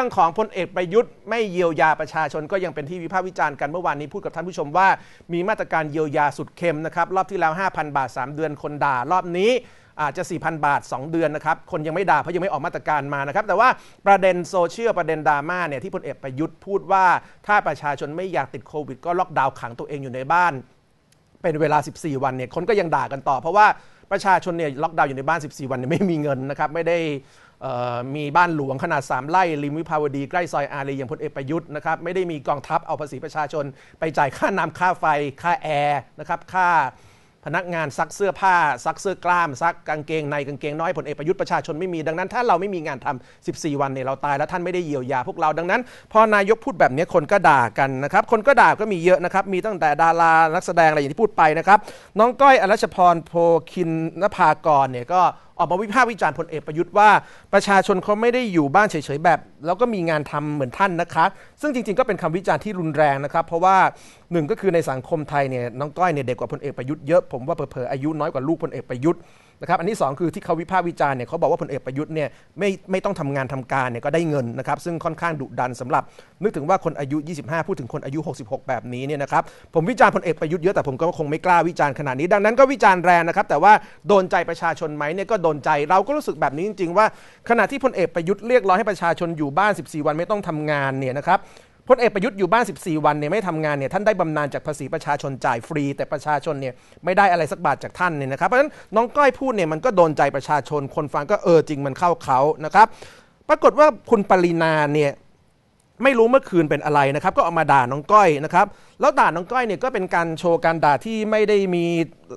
รื่องของพลเอกประยุทธ์ไม่เยียวยาประชาชนก็ยังเป็นที่วิพากษ์วิจารณ์กันเมื่อวานนี้พูดกับท่านผู้ชมว่ามีมาตรการเยียวยาสุดเข้มนะครับรอบที่แล้ว 5,000 บาท 3 เดือน คนด่ารอบนี้อาจจะ4,000 บาท 2 เดือนนะครับ คนยังไม่ด่าเพราะยังไม่ออกมาตรการมานะครับแต่ว่าประเด็นโซเชียลประเด็นดราม่าเนี่ยที่พลเอกประยุทธ์พูดว่าถ้าประชาชนไม่อยากติดโควิดก็ล็อกดาวน์ขังตัวเองอยู่ในบ้าน เป็นเวลา 14 วันเนี่ยคนก็ยังด่ากันต่อ เพราะว่าประชาชนเนี่ยล็อกดาวน์อยู่ในบ้าน 14 วันเนี่ยไม่มีเงินนะครับไม่ได้มีบ้านหลวงขนาด 3ไร่ริมวิภาวดีใกล้ซอยอารีอย่างพลเอกประยุทธ์นะครับไม่ได้มีกองทัพเอาภาษีประชาชน ไปจ่ายค่าน้ำค่าไฟค่าแอร์นะครับค่าพนักงานซักเสื้อผ้าซักเสื้อกล้ามซักกางเกงในกางเกงน้อยผลเอกประยุทธ์ประชาชนไม่มีดังนั้น ถ้าเราไม่มีงานทำ 14 วันเนี่ยเราตายแล้วท่านไม่ได้เยียวยาพวกเราดังนั้นพอนายกพูดแบบนี้คนก็ด่ากันนะครับคนก็ด่าก็มีเยอะนะครับ มีตั้งแต่ดารานักแสดงอะไรอย่างที่พูดไปนะครับน้องก้อยอรัชพรโพคินนภากรเนี่ยก็ออกมาวิพากษ์วิจารณ์พลเอกประยุทธ์ว่าประชาชนเขาไม่ได้อยู่บ้านเฉยๆแบบแล้วก็มีงานทำเหมือนท่านนะคะ ซึ่งจริง ๆ ก็เป็นคำวิจารณ์ที่รุนแรงนะครับ เพราะว่าหนึ่งก็คือในสังคมไทยเนี่ยน้องก้อยเนี่ยเด็กกว่าพลเอกประยุทธ์เยอะ ผมว่าเผลอๆอายุน้อยกว่าลูกพลเอกประยุทธ์นะครับ อันที่2คือที่เขาวิพากษ์วิจารณ์เนี่ยเขาบอกว่าพลเอกประยุทธ์เนี่ยไม่ไม่ต้องทำงานทำการเนี่ยก็ได้เงินนะครับ ซึ่งค่อนข้างดุดันสำหรับนึกถึงว่าคนอายุ 25 พูดถึงคนอายุ 66 แบบนี้เนี่ยนะครับ ผมวิจารณ์พลเอกประยุทธ์เยอะแต่ผมก็คงไม่กล้าวิจารณ์ขนาดนี้ ดังนั้น ก็วิจารณ์แรงนะครับ แต่ว่าโดนใจประชาชนไหมเนี่ยก็โดนใจเราก็รู้สึกแบบนี้จริงๆว่าขณะที่พลเอกประยุทธ์เรียกร้องให้ประชาชนอยูู่่บ้าน 14 วันไม่ต้องทำงานเนี่ยนะครับ พลเอกประยุทธ์อยู่บ้าน14วันเนี่ยไม่ทำงานเนี่ยท่านได้บำนาญจากภาษีประชาชนจ่ายฟรี แต่ประชาชนเนี่ยไม่ได้อะไรสักบาทจากท่านเนี่ยนะครับเพราะฉะนั้นน้องก้อยพูดเนี่ยมันก็โดนใจประชาชนคนฟังก็เออจริงมันเข้าเขานะครับ ปรากฏว่าคุณปรินาเนี่ยไม่รู้เมื่อคืนเป็นอะไรนะครับ ก็เอามาด่าน้องก้อยนะครับแล้วด่าน้องก้อยเนี่ยก็เป็นการโชว์การด่าที่ไม่ได้มี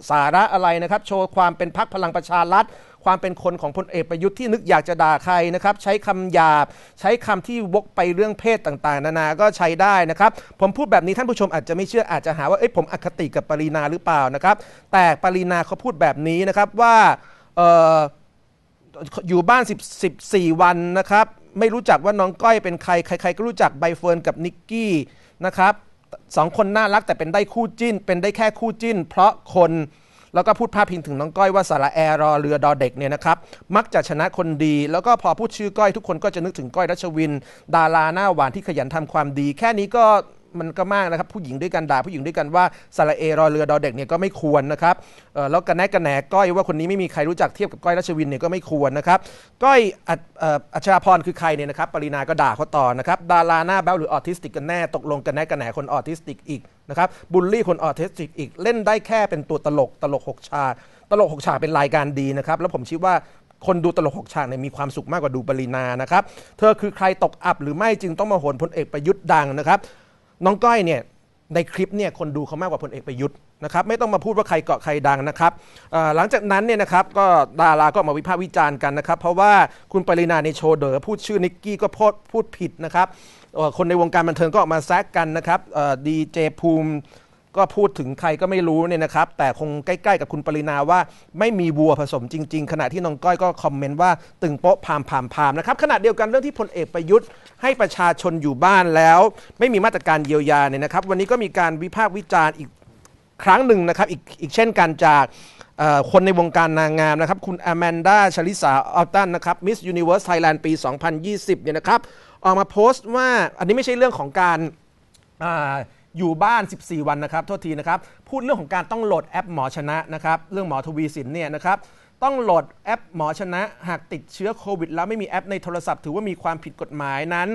สาระอะไรนะครับ โชว์ความเป็นพักพลังประชารัฐความเป็นคนของพลเอกประยุทธ์ที่นึกอยากจะด่าใครนะครับใช้คำหยาบใช้คำที่วกไปเรื่องเพศต่าง ๆ นานา ก็ใช้ได้นะครับ ผมพูดแบบนี้ท่านผู้ชม อาจจะไม่เชื่ออาจจะหาว่าเอ้ยผมอคติกับปรีนาหรือเปล่านะครับ แต่ปรีนาเขาพูดแบบนี้นะครับว่าอยู่บ้าน10 14วันนะครับไม่รู้จักว่าน้องก้อยเป็นใครใครๆก็รู้จักใบเฟิร์นกับนิกกี้นะครับสองคนน่ารักแต่เป็นได้คู่จิ้นเป็นได้แค่คู่จิ้นเพราะคนแล้วก็พูดพาพพิงถึงน้องก้อยว่าสาระแอรอเรือดอเด็กเนี่ยนะครับมักจะชนะคนดีแล้วก็พอพูดชื่อก้อยทุกคนก็จะนึกถึงก้อยรัชวิน ดาราหน้าหวานที่ขยันทำความดีแค่นี้ก็มันก็มากนะครับ ผู้หญิงด้วยกันด่าผู้หญิงด้วยกันว่าสระเอรอเรือดอเด็กเนี่ยก็ไม่ควรนะครับแล้วกันแนกกันแหนก้อยว่าคนนี้ไม่มีใครรู้จักเทียบกับก้อยรัชวินเนี่ยก็ไม่ควรนะครับก้อยอัชราพรคือใครเนี่ยนะครับ ปรินาก็ด่าเขาต่อนะครับดาราหน้าแบ้วหรือออทิสติกกันแน่ตกลงกันแนกกันแหนคนออทิสติกอีกนะครับบูลลี่คนออทิสติกอีกเล่นได้แค่เป็นตัวตลกตลกหกฉากตลกหกฉากเป็นรายการดีนะครับแล้วผมคิดว่าคนดูตลกหกฉากเนี่ยมีความสุขมากกว่าดูปรินานะครับเธอคือใครตกอับ หรือไม่จึงต้องมาโหนพลเอกประยุทธ์ดังนะครับน้องก้อยเนี่ยในคลิปเนี่ยคนดูเขามากกว่าพลเอกประยุทธ์นะครับไม่ต้องมาพูดว่าใครเกาะใครดังนะครับหลังจากนั้นเนี่ยนะครับก็ดาราก็มาวิพากษ์วิจารณ์กันนะครับ เพราะว่าคุณปรินาในโชว์เดอพูดชื่อนิกกี้ก็พูดพูดผิดนะครับคนในวงการบันเทิงก็ออกมาแซกกันนะครับดีเจภูมิก็พูดถึงใครก็ไม่รู้เนี่ยนะครับ แต่คงใกล้ๆ กับคุณปรินาว่าไม่มีวัวผสมจริง ๆ ขณะที่น้องก้อยก็คอมเมนต์ว่า ตึงโป๊ะพามพามพามนะครับขณะเดียวกันเรื่องที่พลเอกประยุทธ์ ให้ประชาชนอยู่บ้านแล้ว ไม่มีมาตรการเยียวยาเนี่ยนะครับ วันนี้ก็มีการวิพากษ์วิจารณ์อีกครั้งหนึ่งนะครับ อีกอีกเช่นกันจากคนในวงการนางงามนะครับคุณแอมแมนดาชลิสาอัลตันนะครับมิสยูนิเวอร์สไทยแลนด์ปี 2020 เนี่ยนะครับออกมาโพสต์ว่าอันนี้ไม่ใช่เรื่องของการอยู่บ้าน 14 วันนะครับ โทษทีนะครับ พูดเรื่องของการต้องโหลดแอปหมอชนะนะครับ เรื่องหมอทวีสินเนี่ยนะครับ ต้องโหลดแอปหมอชนะ หากติดเชื้อโควิดแล้วไม่มีแอปในโทรศัพท์ ถือว่ามีความผิดกฎหมายนั้น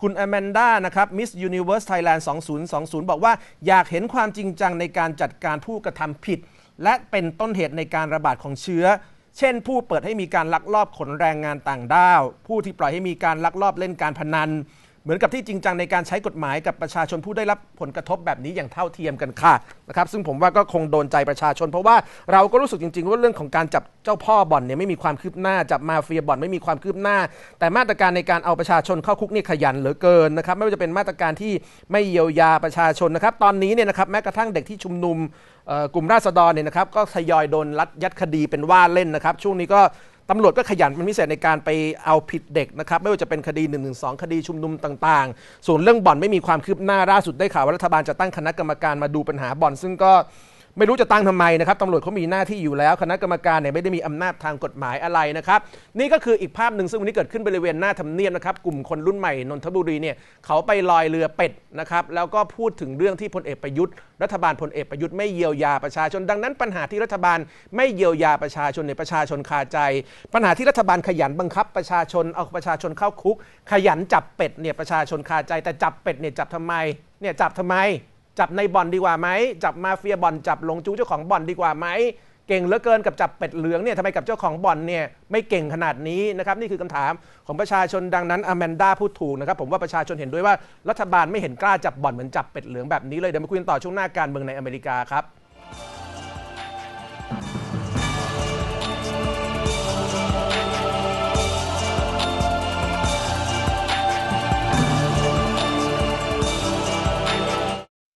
คุณแอแมนด้านะครับ มิสยูนิเวอร์สไทยแลนด์ 2020 บอกว่าอยากเห็นความจริงจังในการจัดการผู้กระทำผิด และเป็นต้นเหตุในการระบาดของเชื้อ เช่นผู้เปิดให้มีการลักลอบขนแรงงานต่างด้าว ผู้ที่ปล่อยให้มีการลักลอบเล่นการพนันเหมือนกับที่จริงจังในการใช้กฎหมายกับประชาชนผู้ได้รับผลกระทบแบบนี้อย่างเท่าเทียมกันค่ะนะครับซึ่งผมว่าก็คงโดนใจประชาชน เพราะว่าเราก็รู้สึกจริงๆว่าเรื่องของการจับเจ้าพ่อบ่อนเนี่ยไม่มีความคืบหน้า จับมาเฟียบ่อนไม่มีความคืบหน้า แต่มาตรการในการเอาประชาชนเข้าคุกนี่ขยันเหลือเกินนะครับไม่ว่าจะเป็นมาตรการที่ไม่เยียวยาประชาชนนะครับตอนนี้เนี่ยนะครับแม้กระทั่งเด็กที่ชุมนุมกลุ่มราษฎรเนี่ยนะครับก็ทยอยโดนรัดยัดคดีเป็นว่าเล่นนะครับช่วงนี้ก็ตำรวจก็ขยันเป็นพิเศษในการไปเอาผิดเด็กนะครับ ไม่ว่าจะเป็นคดี1นึคดีชุมนุมต่างๆ ส่วนเรื่องบ่อนไม่มีความคืบหน้าล่าสุดได้ข่าว ว่ารัฐบาลจะตั้งคณะกรรมการมาดูปัญหาบ่อนซึ่งก็ไม่รู้จะตั้งทำไมนะครับตำรวจเขามีหน้าที่อยู่แล้ว คณะกรรมการเนี่ยไม่ได้มีอำนาจทางกฎหมายอะไรนะครับ นี่ก็คืออีกภาพหนึ่งซึ่งวันนี้เกิดขึ้นบริเวณหน้าทำเนียบนะครับกลุ่มคนรุ่นใหม่นนทบุรีเนี่ยเขาไปลอยเรือเป็ดนะครับแล้วก็พูดถึงเรื่องที่พลเอกประยุทธ์รัฐบาลพลเอกประยุทธ์ ไม่เยียวยาประชาชน ดังนั้นปัญหาที่รัฐบาลไม่เยียวยาประชาชนในประชาชนคาใจ ปัญหาที่รัฐบาลขยันบังคับประชาชนเอาประชาชนเข้าคุก ขยันจับเป็ดเนี่ยประชาชนคาใจแต่จับเป็ดเนี่ยจับทำไมเนี่ยจับทำไมจับในบ่อนดีกว่าไหม จับมาเฟียบ่อนจับหลงจูเจ้าของบ่อน ดีกว่าไหม เก่งเหลือเกินกับจับเป็ดเหลืองเนี่ยทำไมกับเจ้าของบ่อนเนี่ยไม่เก่งขนาดนี้นะครับนี่คือคำถามของประชาชนดังนั้นอแมนด้าพูดถูกนะครับ ผมว่าประชาชนเห็นด้วยว่ารัฐบาลไม่เห็นกล้าจับบ่อนเหมือนจับเป็ดเหลืองแบบนี้เลย เดี๋ยวมาคุยกันต่อช่วงหน้าการเมืองในอเมริกาครับ